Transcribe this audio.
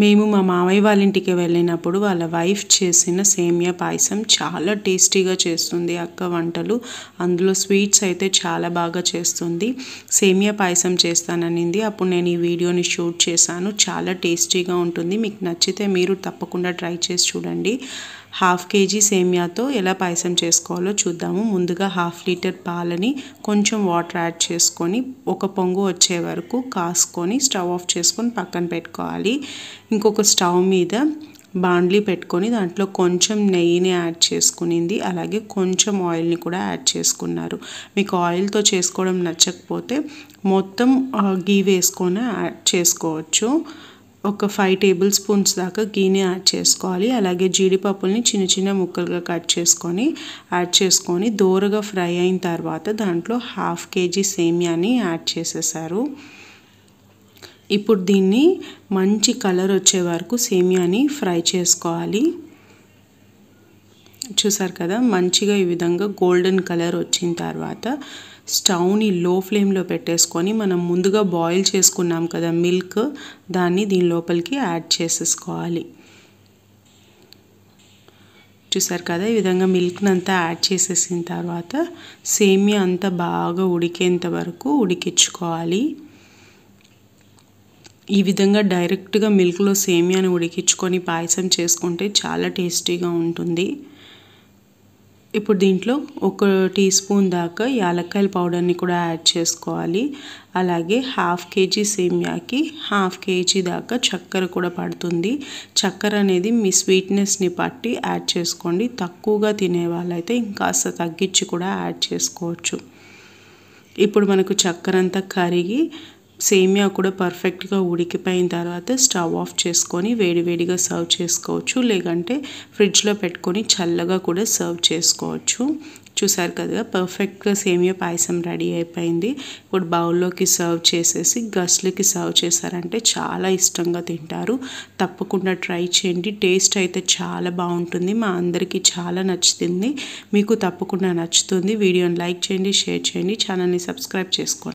మేము మా మామయ్య వాళ్ళ ఇంటికి వెళ్ళినప్పుడు వాళ్ళ వైఫ్ చేసిన సేమియా పాయసం చాలా టేస్టీగా చేస్తుంది అక్క వంటలు అందులో స్వీట్స్ అయితే చాలా బాగా చేస్తుంది సేమియా పాయసం చేస్తాననింది అప్పుడు నేను ఈ వీడియోని షూట్ చేశాను చాలా టేస్టీగా ఉంటుంది మీకు నచ్చితే మీరు తప్పకుండా ట్రై చేసి చూడండి హాఫ్ కేజీ సేమియాతో ఎలా పాయసం చేసుకోవాలో చూద్దాము ముందుగా హాఫ్ లీటర్ పాలని కొంచెం వాటర్ యాడ్ చేసుకొని ఒక పొంగు వచ్చే వరకు కాసుకొని స్టవ్ ఆఫ్ చేసుకొని పక్కన పెట్టుకోవాలి ఇంకొక స్టవ్ మీద బాండ్లీ పెట్టుకొని దాంట్లో కొంచెం నెయ్యిని యాడ్ చేసుకునింది అలాగే కొంచెం ఆయిల్ని కూడా యాడ్ చేసుకున్నారు మీకు ఆయిల్తో చేసుకోవడం నచ్చకపోతే మొత్తం గీ వేసుకొని యాడ్ చేసుకోవచ్చు ఒక ఫైవ్ టేబుల్ స్పూన్స్ దాకా గీని యాడ్ చేసుకోవాలి అలాగే జీడిపప్పుల్ని చిన్న చిన్న ముక్కలుగా కట్ చేసుకొని యాడ్ చేసుకొని దోరగా ఫ్రై అయిన తర్వాత దాంట్లో హాఫ్ కేజీ సేమియాని యాడ్ చేసేసారు ఇప్పుడు దీన్ని మంచి కలర్ వచ్చే వరకు సేమియాని ఫ్రై చేసుకోవాలి చూసారు కదా మంచిగా ఈ విధంగా గోల్డెన్ కలర్ వచ్చిన తర్వాత స్టవ్ని లో ఫ్లేమ్లో పెట్టేసుకొని మనం ముందుగా బాయిల్ చేసుకున్నాం కదా మిల్క్ దాన్ని దీని లోపలికి యాడ్ చేసేసుకోవాలి చూసారు కదా ఈ విధంగా మిల్క్ని అంతా యాడ్ చేసేసిన తర్వాత సేమియా అంతా బాగా ఉడికేంత వరకు ఉడికించుకోవాలి ఈ విధంగా డైరెక్ట్గా మిల్క్లో సేమియాను ఉడికించుకొని పాయసం చేసుకుంటే చాలా టేస్టీగా ఉంటుంది ఇప్పుడు దీంట్లో ఒక టీ స్పూన్ దాకా యాలక్కాయల పౌడర్ని కూడా యాడ్ చేసుకోవాలి అలాగే హాఫ్ కేజీ సేమియాకి హాఫ్ కేజీ దాకా చక్కెర కూడా పడుతుంది చక్కెర అనేది మీ స్వీట్నెస్ని బట్టి యాడ్ చేసుకోండి తక్కువగా తినే వాళ్ళైతే ఇంకాస్త తగ్గించి కూడా యాడ్ చేసుకోవచ్చు ఇప్పుడు మనకు చక్కెర అంతా కరిగి సేమియా కూడా పర్ఫెక్ట్గా ఉడికిపోయిన తర్వాత స్టవ్ ఆఫ్ చేసుకొని వేడివేడిగా సర్వ్ చేసుకోవచ్చు లేదంటే ఫ్రిడ్జ్లో పెట్టుకొని చల్లగా కూడా సర్వ్ చేసుకోవచ్చు చూసారు కదా పర్ఫెక్ట్గా సేమియా పాయసం రెడీ అయిపోయింది ఇప్పుడు బౌల్లోకి సర్వ్ చేసేసి గస్లకి సర్వ్ చేశారంటే చాలా ఇష్టంగా తింటారు తప్పకుండా ట్రై చేయండి టేస్ట్ అయితే చాలా బాగుంటుంది మా అందరికీ చాలా నచ్చుతుంది మీకు తప్పకుండా నచ్చుతుంది వీడియోని లైక్ చేయండి షేర్ చేయండి ఛానల్ని సబ్స్క్రైబ్ చేసుకోండి